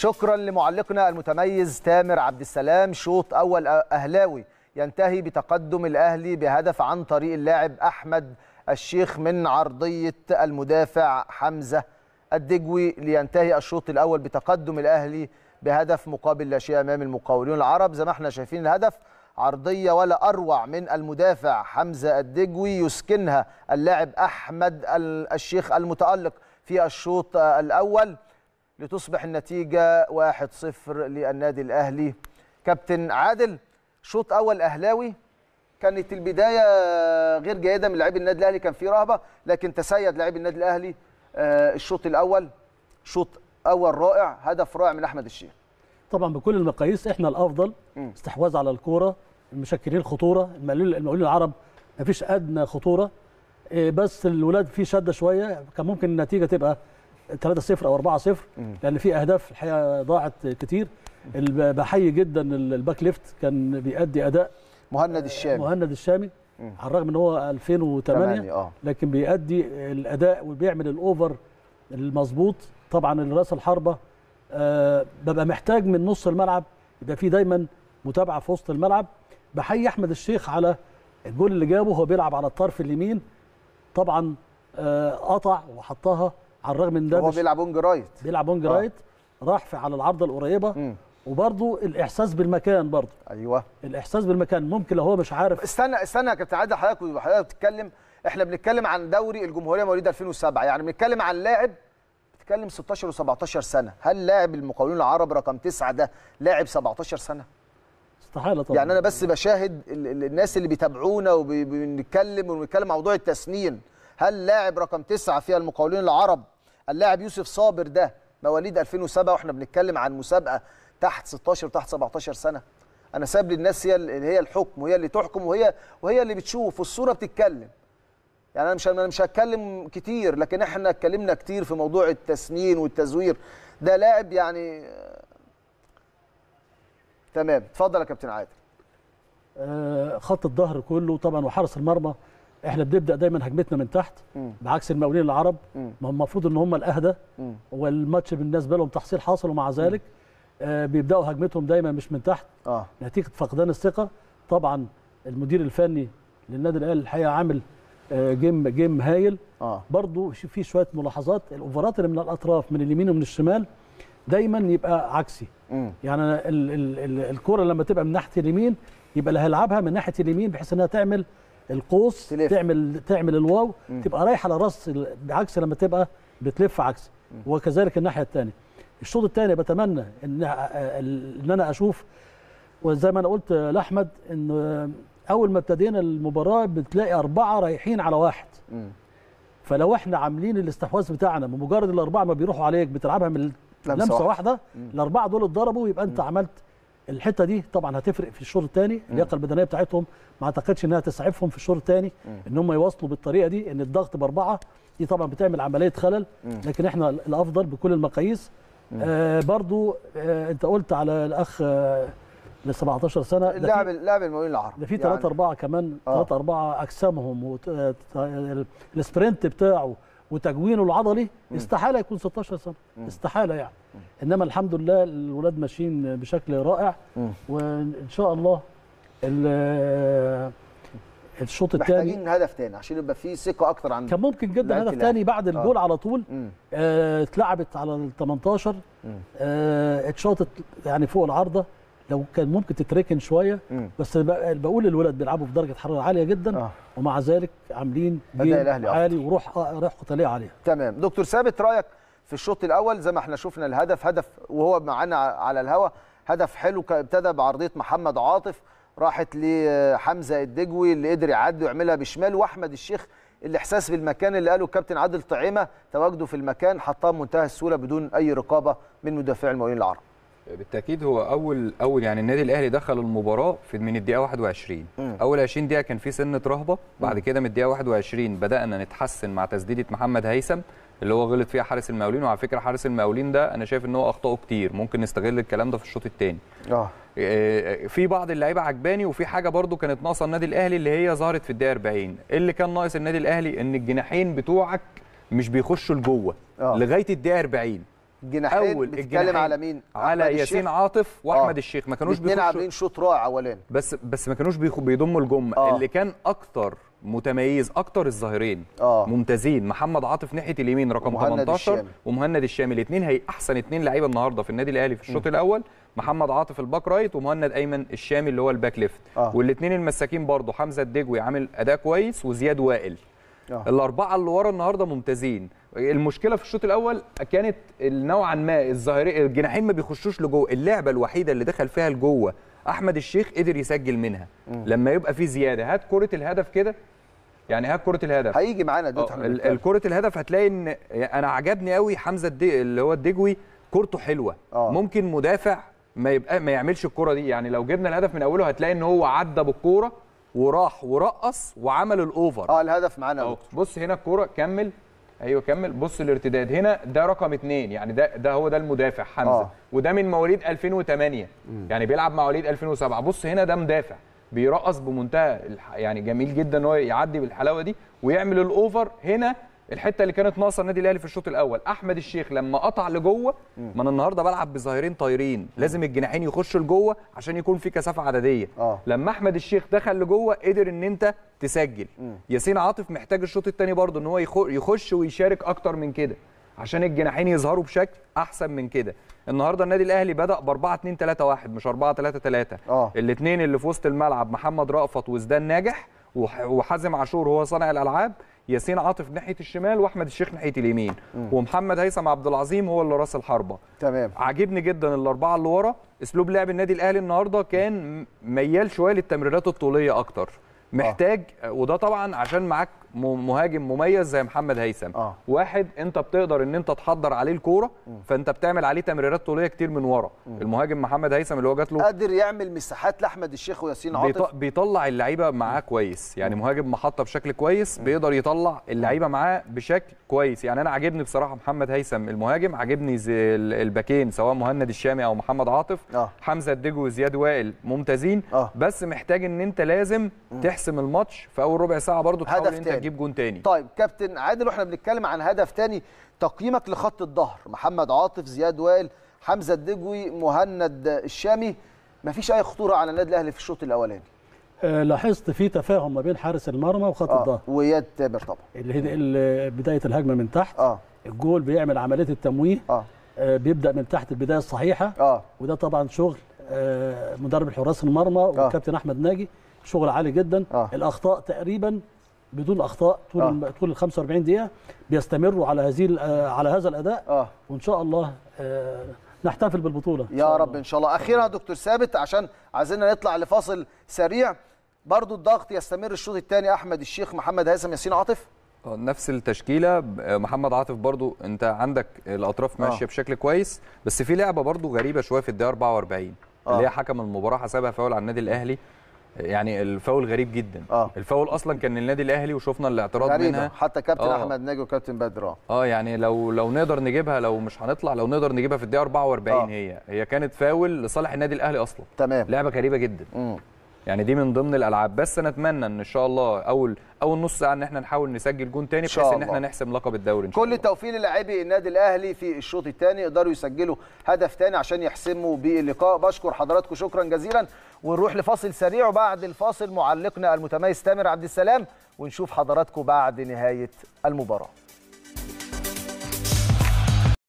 شكرا لمعلقنا المتميز تامر عبد السلام شوط أول أهلاوي ينتهي بتقدم الأهلي بهدف عن طريق اللاعب أحمد الشيخ من عرضية المدافع حمزة الدجوي لينتهي الشوط الأول بتقدم الأهلي بهدف مقابل لا شيء أمام المقاولون العرب زي ما احنا شايفين الهدف عرضية ولا أروع من المدافع حمزة الدجوي يسكنها اللاعب أحمد الشيخ المتألق في الشوط الأول لتصبح النتيجة 1-0 للنادي الأهلي كابتن عادل شوط أول أهلاوي كانت البداية غير جيدة من لعيب النادي الأهلي كان في رهبة لكن تسيد لعيب النادي الأهلي آه، الشوط الأول شوط أول رائع هدف رائع من أحمد الشيخ طبعا بكل المقاييس احنا الافضل استحواذ على الكوره مشكلين خطوره المقاولين العرب ما فيش ادنى خطوره آه، بس الولاد في شده شويه كان ممكن النتيجه تبقى 3-0 او 4-0 لان في اهداف الحقيقه ضاعت كتير بحيي جدا الباك ليفت كان بيأدي اداء مهند الشامي مهند الشامي على الرغم ان هو 2008 آه. لكن بيأدي الاداء وبيعمل الاوفر المظبوط طبعا الراس الحربه آه، ببقى محتاج من نص الملعب يبقى في دايما متابعه في وسط الملعب بحيي احمد الشيخ على الجول اللي جابه هو بيلعب على الطرف اليمين طبعا آه، قطع وحطها على الرغم من ده هو بيلعب اونج رايت بيلعب اونج آه. رايت راح على العارضه القريبه مم. وبرضو الاحساس بالمكان برضو ايوه الاحساس بالمكان ممكن لو هو مش عارف استنى استنى يا كابتن عادل حضرتك وحضرتك بتتكلم احنا بنتكلم عن دوري الجمهوريه مواليد 2007 يعني بنتكلم عن لاعب بتتكلم 16 و17 سنه هل لاعب المقاولون العرب رقم 9 ده لاعب 17 سنه استحاله طبعا يعني انا بس بشاهد الناس اللي بيتابعونا وبنتكلم وبنتكلم عن موضوع التسنين هل لاعب رقم 9 في المقاولين العرب اللاعب يوسف صابر ده مواليد 2007 واحنا بنتكلم عن مسابقه تحت 16 تحت 17 سنه انا ساب للناس هي اللي هي الحكم وهي اللي تحكم وهي وهي اللي بتشوف والصوره بتتكلم يعني انا مش انا مش هتكلم كتير لكن احنا اتكلمنا كتير في موضوع التسنين والتزوير ده لاعب يعني تمام اتفضل يا كابتن عادل آه، خط الظهر كله طبعا وحارس المرمى احنا بنبدا دايما هجمتنا من تحت م. بعكس المقاولين العرب ما هم المفروض ان هم الاهدى والماتش بالنسبه لهم تحصيل حاصل ومع ذلك آه بيبداوا هجمتهم دايما مش من تحت آه. نتيجه فقدان الثقه طبعا المدير الفني للنادي الاهلي الحقيقه عامل آه جيم جيم هايل آه. برضه في شويه ملاحظات الاوفرات اللي من الاطراف من اليمين ومن الشمال دايما يبقى عكسي م. يعني الكوره لما تبقى من ناحيه اليمين يبقى اللي هيلعبها من ناحيه اليمين بحيث انها تعمل القوس تلف. تعمل تعمل الواو مم. تبقى رايحه على راس بعكس لما تبقى بتلف عكس مم. وكذلك الناحيه الثانيه الشوط الثاني بتمنى ان ان انا اشوف وزي ما انا قلت لاحمد ان اول ما ابتدينا المباراه بتلاقي اربعه رايحين على واحد مم. فلو احنا عاملين الاستحواذ بتاعنا بمجرد الاربعه ما بيروحوا عليك بتلعبها من لمسه واحده الاربعه دول اتضربوا يبقى انت عملت الحته دي طبعا هتفرق في الشوط الثاني اللياقه البدنيه بتاعتهم ما اعتقدش انها تسعفهم في الشوط الثاني ان هم يواصلوا بالطريقه دي ان الضغط باربعه دي طبعا بتعمل عمليه خلل لكن احنا الافضل بكل المقاييس آه برضو آه انت قلت على الاخ آه ل 17 سنه اللاعب اللاعب المولين العرب ده في 3 4 يعني. كمان 3 آه. 4 اجسامهم والسبرنت آه، آه، بتاعه وتجوينه العضلي استحاله يكون 16 سنه استحاله يعني انما الحمد لله الولاد ماشيين بشكل رائع وان شاء الله الشوط الثاني محتاجين هدف ثاني عشان يبقى في ثقه اكتر عن كان ممكن جدا هدف ثاني بعد الجول آه. على طول آه، اتلعبت آه على ال 18 آه اتشاطت يعني فوق العارضه لو كان ممكن تتركن شويه مم. بس بقول الولد بيلعبوا في درجه حراره عاليه جدا آه. ومع ذلك عاملين جيم عالي وروح روح قتاليه عاليه تمام دكتور ثابت رايك في الشوط الاول زي ما احنا شفنا الهدف هدف وهو معانا على الهوا هدف حلو ابتدى بعرضيه محمد عاطف راحت لحمزه الدجوي اللي قدر يعدي ويعملها بشمال واحمد الشيخ الاحساس بالمكان اللي قاله الكابتن عادل طعيمه تواجده في المكان حطها بمنتهى السهوله بدون اي رقابه من مدافعي المقاولين العرب بالتاكيد هو اول اول يعني النادي الاهلي دخل المباراه في من الدقيقه 21 م. اول 20 دقيقه كان في سنه رهبه بعد كده من الدقيقه 21 بدانا نتحسن مع تسديده محمد هيثم اللي هو غلط فيها حارس المقاولين وعلى فكره حارس المقاولين ده انا شايف ان هو اخطاه كتير ممكن نستغل الكلام ده في الشوط الثاني آه. آه،, اه في بعض اللعيبه عجباني وفي حاجه برده كانت ناقصه النادي الاهلي اللي هي ظهرت في الدقيقه 40 اللي كان ناقص النادي الاهلي ان الجناحين بتوعك مش بيخشوا لجوه آه. لغايه الدقيقه 40 جناحين اول بتتكلم على مين على ياسين عاطف واحمد آه. الشيخ ما كانوش بيخشوا عاملين شوط رائع اولاني بس بس ما كانوش بيضموا الجمه آه. اللي كان اكتر متميز اكتر الظاهرين آه. ممتازين محمد عاطف ناحيه اليمين رقم ومهند 18 الشامل. ومهند الشامي الاثنين هي احسن اثنين لعيبه النهارده في النادي الاهلي في الشوط الاول محمد عاطف الباك رايت ومهند ايمن الشامي اللي هو الباك ليفت آه. والاثنين المساكين برضه حمزه الدجوي عامل اداء كويس وزياد وائل أوه. الاربعه اللي ورا النهارده ممتازين المشكله في الشوط الاول كانت نوعا ما الظاهري الجناحين ما بيخشوش لجوه اللعبه الوحيده اللي دخل فيها لجوه احمد الشيخ قدر يسجل منها مم. لما يبقى في زياده هات كره الهدف كده يعني هات كره الهدف هيجي معانا دوت آه، كره الهدف هتلاقي ان انا عجبني قوي حمزه الدي... اللي هو الدجوي كورته حلوه أوه. ممكن مدافع ما يبقى ما يعملش الكره دي يعني لو جبنا الهدف من اوله هتلاقي ان هو عدى بالكوره وراح ورقص وعمل الاوفر اه الهدف معانا بص هنا الكوره كمل ايوه كمل بص الارتداد هنا ده رقم اثنين يعني ده ده هو ده المدافع حمزه آه. وده من مواليد 2008 م. يعني بيلعب مع مواليد 2007 بص هنا ده مدافع بيرقص بمنتهى يعني جميل جدا ان هو يعدي بالحلاوه دي ويعمل الاوفر هنا الحته اللي كانت ناقصه النادي الاهلي في الشوط الاول احمد الشيخ لما قطع لجوه ما انا النهارده بلعب بظهيرين طايرين لازم الجناحين يخشوا لجوه عشان يكون في كثافه عدديه آه. لما احمد الشيخ دخل لجوه قدر ان انت تسجل مم. ياسين عاطف محتاج الشوط الثاني برضه ان هو يخش ويشارك اكتر من كده عشان الجناحين يظهروا بشكل احسن من كده النهارده النادي الاهلي بدا ب 4 2 3 1 مش 4 3 3 آه. الاثنين اللي في وسط الملعب محمد رأفت وزدان ناجح وحازم عاشور هو صانع الالعاب ياسين عاطف ناحيه الشمال واحمد الشيخ ناحيه اليمين مم. ومحمد هيثم عبد العظيم هو اللي راس الحربه تمام عاجبني جدا الاربعه اللي ورا اسلوب لعب النادي الاهلي النهارده كان ميال شويه للتمريرات الطوليه اكتر آه. محتاج آه. وده طبعا عشان معاك مهاجم مميز زي محمد هيثم آه. واحد انت بتقدر ان انت تحضر عليه الكوره فانت بتعمل عليه تمريرات طوليه كتير من ورا المهاجم محمد هيثم اللي هو جات له قادر يعمل مساحات لاحمد الشيخ وياسين عاطف بيطلع اللعيبه معاه كويس يعني مهاجم محطه بشكل كويس بيقدر يطلع اللعيبه معاه بشكل كويس يعني انا عاجبني بصراحه محمد هيثم المهاجم عاجبني الباكين سواء مهند الشامي او محمد عاطف آه. حمزه الدجو وزياد وائل ممتازين آه. بس محتاج ان انت لازم تحسم الماتش في اول ربع ساعه برضو هدف تاني تجيب جون تاني طيب كابتن عادل واحنا بنتكلم عن هدف تاني تقييمك لخط الظهر محمد عاطف زياد وائل حمزه الدجوي مهند الشامي مفيش اي خطوره على النادي الاهلي في الشوط الاولاني آه، لاحظت في تفاهم ما بين حارس المرمى وخط آه. الظهر تامر طبعا اللي بدايه الهجمه من تحت آه. الجول بيعمل عمليه التمويه آه. آه، بيبدا من تحت البدايه الصحيحه آه. وده طبعا شغل آه، مدرب حراس المرمى آه. والكابتن احمد ناجي شغل عالي جدا آه. الاخطاء تقريبا بدون اخطاء طول آه. طول ال 45 دقيقه بيستمروا على هذه آه، على هذا الاداء آه. وان شاء الله آه، نحتفل بالبطوله يا الله. رب ان شاء الله اخيرا دكتور ثابت عشان عايزين نطلع لفاصل سريع برضو الضغط يستمر الشوط الثاني احمد الشيخ محمد هيثم ياسين عاطف آه، نفس التشكيله محمد عاطف برضو انت عندك الاطراف ماشيه آه. بشكل كويس بس في لعبه برضو غريبه شويه في الدقيقه 44 آه. اللي هي حكم المباراه حسبها فاول على النادي الاهلي يعني الفاول غريب جدا آه. الفاول اصلا كان للنادي الاهلي وشفنا الاعتراض غريبة. منها حتى كابتن آه. احمد ناجي وكابتن بدر آه. اه يعني لو لو نقدر نجيبها لو مش هنطلع لو نقدر نجيبها في الدقيقه 44 آه. هي هي كانت فاول لصالح النادي الاهلي اصلا تمام لعبه غريبه جدا مم. يعني دي من ضمن الالعاب بس نتمنى ان ان شاء الله اول اول نص ساعه ان احنا نحاول نسجل جون تاني بحيث ان احنا نحسم لقب الدوري ان شاء الله كل التوفيق للاعبي النادي الاهلي في الشوط الثاني يقدروا يسجلوا هدف تاني عشان يحسموا باللقاء بشكر حضراتكم شكرا جزيلا ونروح لفاصل سريع وبعد الفاصل معلقنا المتميز تامر عبد السلام ونشوف حضراتكم بعد نهايه المباراه